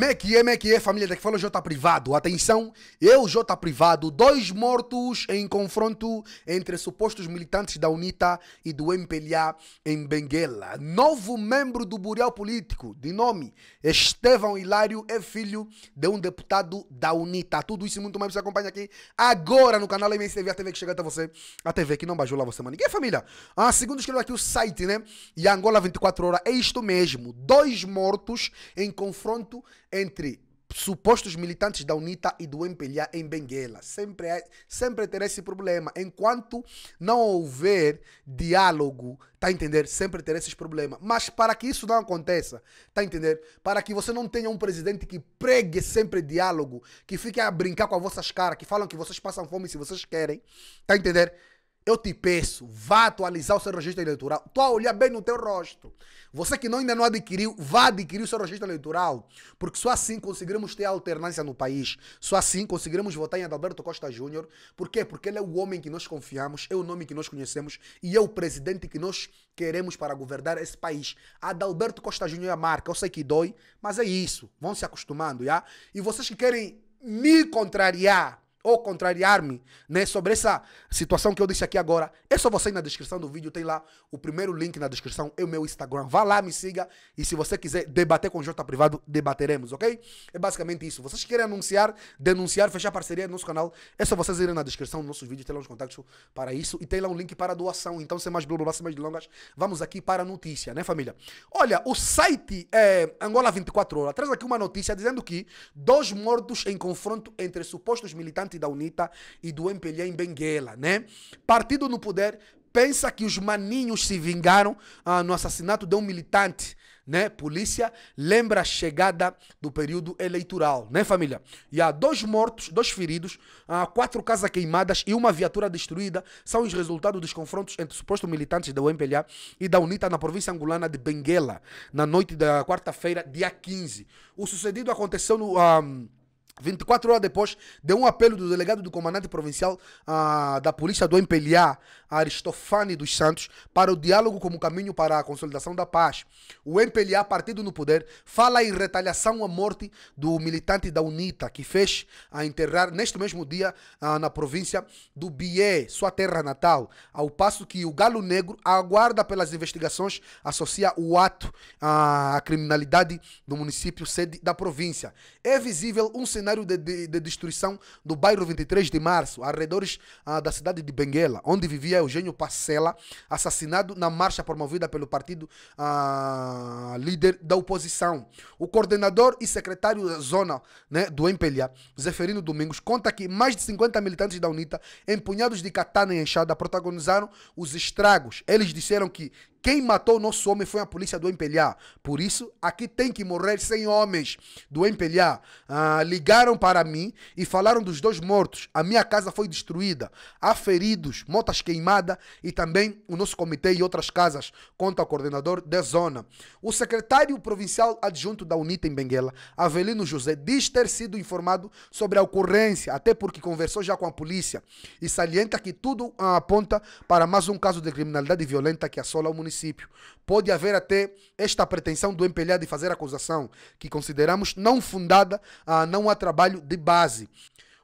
Como é que é, é que é, família? Daqui fala J Privado. Atenção, eu, J Privado, dois mortos em confronto entre supostos militantes da UNITA e do MPLA em Benguela. Novo membro do Burial Político, de nome Estevão Hilário, é filho de um deputado da UNITA. Tudo isso e muito mais você acompanha aqui agora no canal MSTV, a TV que chega até você, a TV que não bajula você, mano. E é família? Ah, segundo escreveu aqui o site, né? E Angola 24 horas, é isto mesmo. Dois mortos em confronto entre supostos militantes da UNITA e do MPLA em Benguela. Sempre, é, sempre terá esse problema. Enquanto não houver diálogo, tá a entender? Sempre terá esses problemas. Mas para que isso não aconteça, tá a entender? Para que você não tenha um presidente que pregue sempre diálogo, que fique a brincar com as vossas caras, que falam que vocês passam fome se vocês querem, tá a entender? Eu te peço, vá atualizar o seu registro eleitoral. Tu a olhar bem no teu rosto. Você que não, ainda não adquiriu, vá adquirir o seu registro eleitoral. Porque só assim conseguiremos ter alternância no país. Só assim conseguiremos votar em Adalberto Costa Júnior. Por quê? Porque ele é o homem que nós confiamos, é o nome que nós conhecemos e é o presidente que nós queremos para governar esse país. Adalberto Costa Júnior é a marca. Eu sei que dói, mas é isso. Vão se acostumando, já? E vocês que querem me contrariar ou contrariar-me né, sobre essa situação que eu disse aqui agora, é só você ir na descrição do vídeo, tem lá o primeiro link na descrição, é o meu Instagram. Vá lá, me siga e se você quiser debater com o Jota Privado, debateremos, ok? É basicamente isso. Vocês querem anunciar, denunciar, fechar parceria no nosso canal, é só vocês irem na descrição dos nossos vídeos, tem lá os contatos para isso e tem lá um link para doação. Então, sem mais blá blá blá, sem mais delongas, vamos aqui para a notícia, né, família? Olha, o site é, Angola 24 Horas traz aqui uma notícia dizendo que dois mortos em confronto entre supostos militantes da UNITA e do MPLA em Benguela, né? Partido no poder pensa que os maninhos se vingaram ah, no assassinato de um militante né? Polícia lembra a chegada do período eleitoral, né, família? E há dois mortos, dois feridos, há quatro casas queimadas e uma viatura destruída. São os resultados dos confrontos entre supostos militantes da UMPLA e da UNITA na província angolana de Benguela, na noite da quarta-feira, dia 15. O sucedido aconteceu no. Um ah, 24 horas depois de um apelo do delegado do comandante provincial ah, da polícia do MPLA, Aristofane dos Santos, para o diálogo como caminho para a consolidação da paz. O MPLA, partido no poder, fala em retaliação à morte do militante da UNITA, que fez a ah, enterrar neste mesmo dia ah, na província do Bié, sua terra natal, ao passo que o Galo Negro aguarda pelas investigações, associa o ato à criminalidade do município sede da província. É visível um sinal cenário de, de, de, destruição do bairro 23 de março, arredores ah, da cidade de Benguela, onde vivia Eugênio Pacela, assassinado na marcha promovida pelo partido ah, líder da oposição. O coordenador e secretário da zona né, do MPLA, Zeferino Domingos, conta que mais de 50 militantes da UNITA, empunhados de katana e enxada, protagonizaram os estragos. Eles disseram que quem matou o nosso homem foi a polícia do Empelhá. Por isso, aqui tem que morrer 100 homens do Empelhá. Ah, ligaram para mim e falaram dos dois mortos. A minha casa foi destruída. Há feridos, motas queimadas e também o nosso comitê e outras casas, conta o coordenador da zona. O secretário provincial adjunto da UNITA em Benguela, Avelino José, diz ter sido informado sobre a ocorrência, até porque conversou já com a polícia e salienta que tudo ah, aponta para mais um caso de criminalidade violenta que assola o município município. Pode haver até esta pretensão do MPLA de fazer acusação, que consideramos não fundada, ah, não há trabalho de base.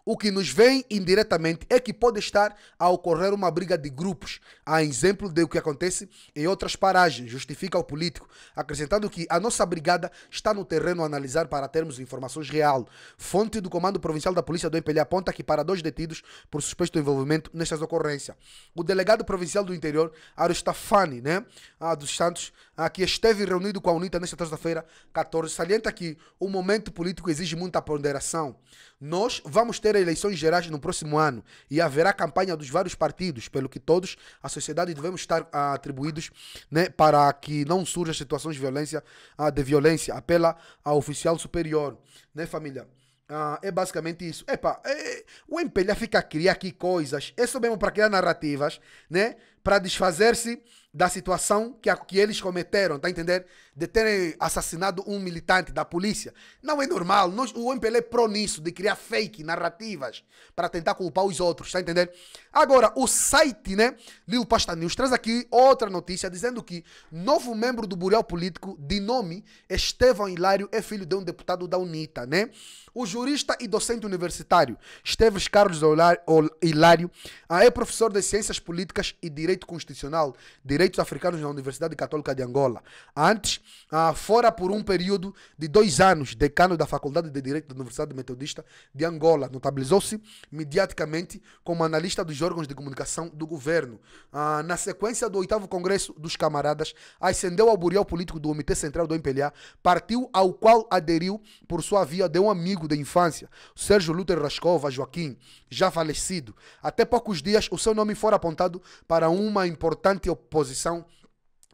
O que nos vem indiretamente é que pode estar a ocorrer uma briga de grupos, a exemplo do que acontece em outras paragens, justifica o político, acrescentando que a nossa brigada está no terreno a analisar para termos informações real. Fonte do Comando Provincial da Polícia do MPLA aponta que para dois detidos por suspeito envolvimento nestas ocorrências. O delegado provincial do interior, Arostafani, né, ah, dos Santos, ah, que esteve reunido com a UNITA nesta terça-feira, 14, salienta que o momento político exige muita ponderação. Nós vamos ter haver eleições gerais no próximo ano e haverá campanha dos vários partidos, pelo que todos, a sociedade, devemos estar ah, atribuídos né, para que não surjam situações de violência, ah, de violência, apela ao oficial superior, né, família? Ah, é basicamente isso. Epa, é, é o empelhar fica a criar aqui coisas. É só mesmo para criar narrativas, né? Para desfazer-se da situação que, a, que eles cometeram, tá entendendo? de terem assassinado um militante da polícia. Não é normal. Nós, o MPL é pro nisso, de criar fake narrativas para tentar culpar os outros, tá entendendo? Agora, o site, né, Lil Pasta News, traz aqui outra notícia dizendo que novo membro do Bureau Político, de nome Estevão Hilário, é filho de um deputado da UNITA, né? O jurista e docente universitário Esteves Carlos Hilário ah, é professor de Ciências Políticas e Direito Constitucional, Direitos Africanos na Universidade Católica de Angola. Antes, ah, fora por um período de dois anos, decano da Faculdade de Direito da Universidade Metodista de Angola. Notabilizou-se mediaticamente como analista dos órgãos de comunicação do governo. Ah, na sequência do oitavo Congresso dos Camaradas, ascendeu ao burial político do Comitê Central do MPLA, partiu ao qual aderiu, por sua via, de um amigo de infância, Sérgio Luther Rascova Joaquim, já falecido. Até poucos dias, o seu nome fora apontado para uma importante oposição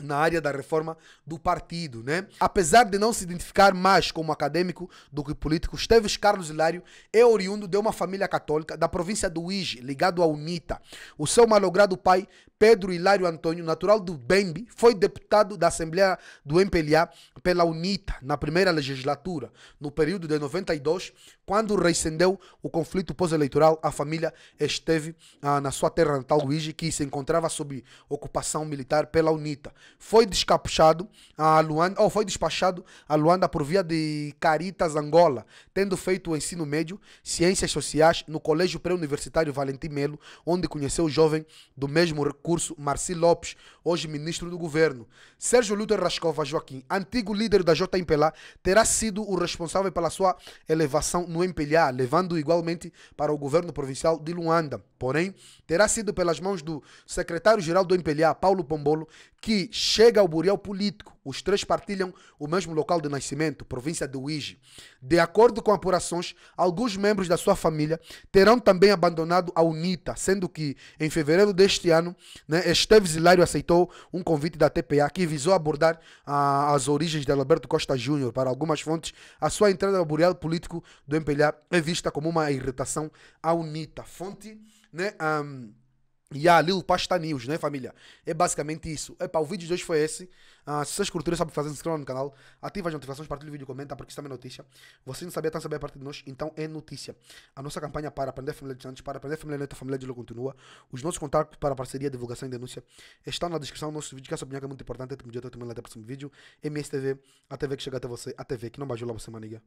na área da reforma do partido, né? Apesar de não se identificar mais como acadêmico do que político, Esteves Carlos Hilário é oriundo de uma família católica da província do Uíge, ligado à UNITA. O seu malogrado pai, Pedro Hilário Antônio, natural do Bembe, foi deputado da Assembleia do MPLA pela UNITA na primeira legislatura, no período de 92, quando rescendeu o conflito pós-eleitoral, a família esteve ah, na sua terra natal, Uíge, que se encontrava sob ocupação militar pela UNITA foi descapuchado a Luanda, ou oh, foi despachado a Luanda por via de Caritas Angola, tendo feito o ensino médio, ciências sociais, no Colégio Pré-Universitário Valentim Melo, onde conheceu o jovem do mesmo recurso, Marci Lopes, hoje ministro do governo. Sérgio Luter Rascova Joaquim, antigo líder da JMPLA, terá sido o responsável pela sua elevação no MPLA, levando igualmente para o governo provincial de Luanda. Porém, terá sido pelas mãos do secretário-geral do MPLA, Paulo Pombolo, que chega ao burial político. Os três partilham o mesmo local de nascimento, província de Uige. De acordo com apurações, alguns membros da sua família terão também abandonado a UNITA, sendo que, em fevereiro deste ano, né, Esteves Hilário aceitou um convite da TPA que visou abordar a, as origens de Alberto Costa Júnior. Para algumas fontes, a sua entrada ao burial político do MPLA é vista como uma irritação à UNITA. Fonte né? Um, e a Lil Pasta News, né, família? É basicamente isso. Epá, o vídeo de hoje foi esse. Uh, se vocês curtiram, sabe fazer, se no canal, ativa as notificações, partilha o vídeo, comenta, porque isso também é notícia. Vocês não sabiam, estão sabendo a partir de nós, então é notícia. A nossa campanha para aprender a família de Santos, para aprender a família neta, a família de Lula continua. Os nossos contatos para parceria, divulgação e denúncia estão na descrição do nosso vídeo, que essa opinião é muito importante. Até até o próximo vídeo. MSTV, a TV que chega até você, a TV que não bajula você, maniga.